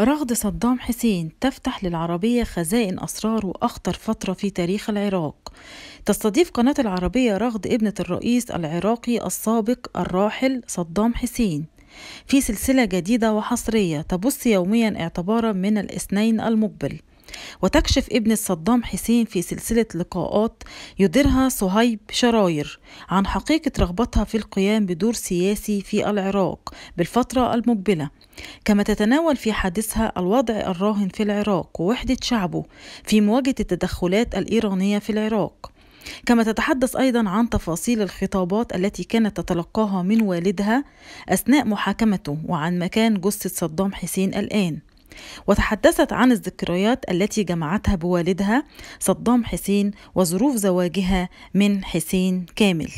رغد صدام حسين تفتح للعربية خزائن أسرار وأخطر فترة في تاريخ العراق تستضيف قناة العربية رغد ابنة الرئيس العراقي السابق الراحل صدام حسين في سلسلة جديدة وحصرية تبث يوميا اعتبارا من الاثنين المقبل وتكشف ابنة صدام حسين في سلسلة لقاءات يديرها صهيب شراير عن حقيقة رغبتها في القيام بدور سياسي في العراق بالفترة المقبلة كما تتناول في حديثها الوضع الراهن في العراق ووحدة شعبه في مواجهة التدخلات الإيرانية في العراق كما تتحدث أيضا عن تفاصيل الخطابات التي كانت تتلقاها من والدها أثناء محاكمته وعن مكان جثة صدام حسين الآن وتحدثت عن الذكريات التي جمعتها بوالدها صدام حسين وظروف زواجها من حسين كامل